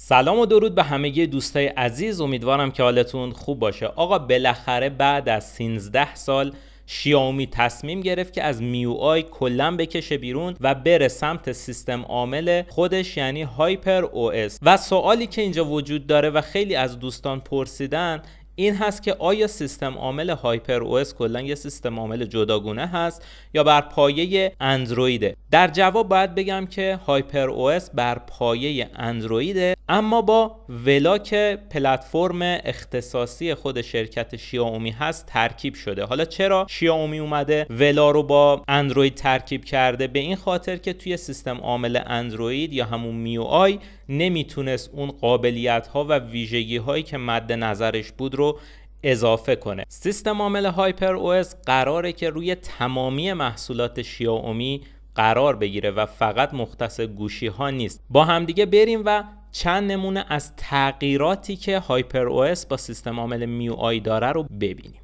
سلام و درود به همگی دوستای عزیز امیدوارم که حالتون خوب باشه آقا بالاخره بعد از 13 سال شیائومی تصمیم گرفت که از میو آی کلا بکشه بیرون و بره سمت سیستم عامل خودش یعنی هایپر او اس و سوالی که اینجا وجود داره و خیلی از دوستان پرسیدن این هست که آیا سیستم عامل هایپر او اس کلا یه سیستم عامل جداگونه هست یا بر پایه اندرویده در جواب باید بگم که هایپر او اس بر پایه اندرویده اما با ولاک که پلتفرم اختصاصی خود شرکت شیائومی هست ترکیب شده حالا چرا شیائومی اومده ولا رو با اندروید ترکیب کرده به این خاطر که توی سیستم عامل اندروید یا همون میو آی نمیتونست اون قابلیت ها و ویژگی هایی که مد نظرش بود رو اضافه کنه سیستم عامل هایپر او قراره که روی تمامی محصولات شیائومی قرار بگیره و فقط مختص گوشی ها نیست با همدیگه بریم و چند نمونه از تغییراتی که هایپر او اس با سیستم عامل میو آی داره رو ببینیم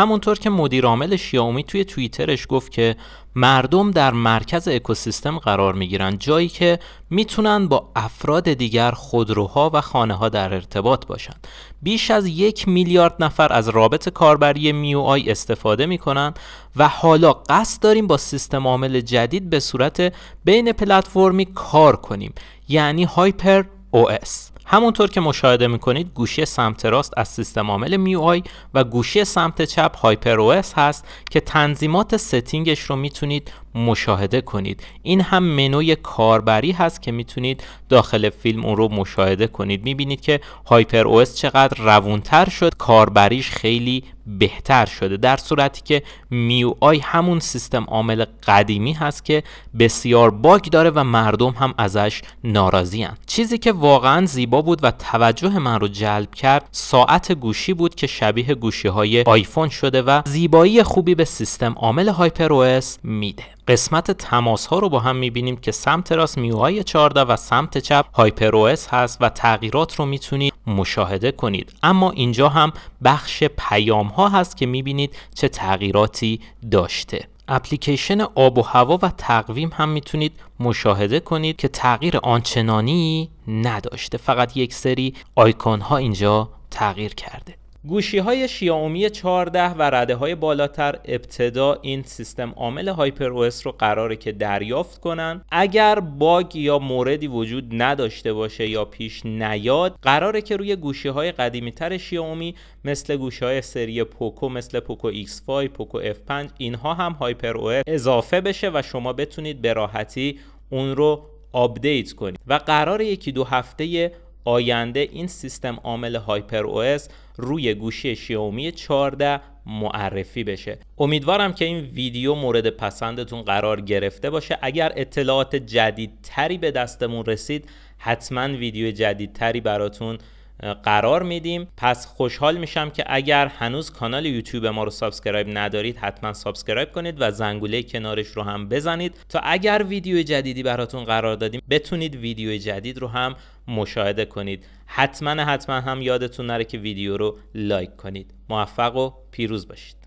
همونطور که عامل شیائومی توی توییترش گفت که مردم در مرکز اکوسیستم قرار میگیرن جایی که میتونن با افراد دیگر خودروها و خانه ها در ارتباط باشند. بیش از یک میلیارد نفر از رابط کاربری میو آی استفاده میکنن و حالا قصد داریم با سیستم عامل جدید به صورت بین پلتفرمی کار کنیم یعنی هایپر او اس همونطور که مشاهده میکنید گوشی سمت راست از سیستم عامل آی و گوشی سمت چپ هایپر هست که تنظیمات ستینگش رو میتونید مشاهده کنید این هم منوی کاربری هست که میتونید داخل فیلم اون رو مشاهده کنید میبینید که هایپر او چقدر روونتر شد کاربریش خیلی بهتر شده در صورتی که میو آی همون سیستم عامل قدیمی هست که بسیار باگ داره و مردم هم ازش ناراضی چیزی که واقعا زیبا بود و توجه من رو جلب کرد ساعت گوشی بود که شبیه گوشی های آیفون شده و زیبایی خوبی به سیستم عامل هایپر او میده قسمت تماس ها رو با هم میبینیم که سمت راست میوهای 14 و سمت چپ هایپر هست و تغییرات رو میتونید مشاهده کنید اما اینجا هم بخش پیام ها هست که میبینید چه تغییراتی داشته اپلیکیشن آب و هوا و تقویم هم میتونید مشاهده کنید که تغییر آنچنانی نداشته فقط یک سری آیکون ها اینجا تغییر کرده گوشی های شیائومی 14 و رده های بالاتر ابتدا این سیستم عامل هایپر او رو قراره که دریافت کنن اگر باگ یا موردی وجود نداشته باشه یا پیش نیاد قراره که روی گوشی های قدیمی تر شیائومی مثل گوشی های سری پوکو مثل پوکو X5 پوکو F5 اینها هم هایپر او اضافه بشه و شما بتونید به راحتی اون رو آپدیت کنید و قرار یکی دو هفته آینده این سیستم عامل هایپر او اس روی گوشی شیائومی 14 معرفی بشه امیدوارم که این ویدیو مورد پسندتون قرار گرفته باشه اگر اطلاعات جدیدتری به دستمون رسید حتما ویدیو جدیدتری براتون قرار میدیم پس خوشحال میشم که اگر هنوز کانال یوتیوب ما رو سابسکرایب ندارید حتما سابسکرایب کنید و زنگوله کنارش رو هم بزنید تا اگر ویدیو جدیدی براتون قرار دادیم بتونید ویدیو جدید رو هم مشاهده کنید حتما حتما هم یادتون نره که ویدیو رو لایک کنید موفق و پیروز باشید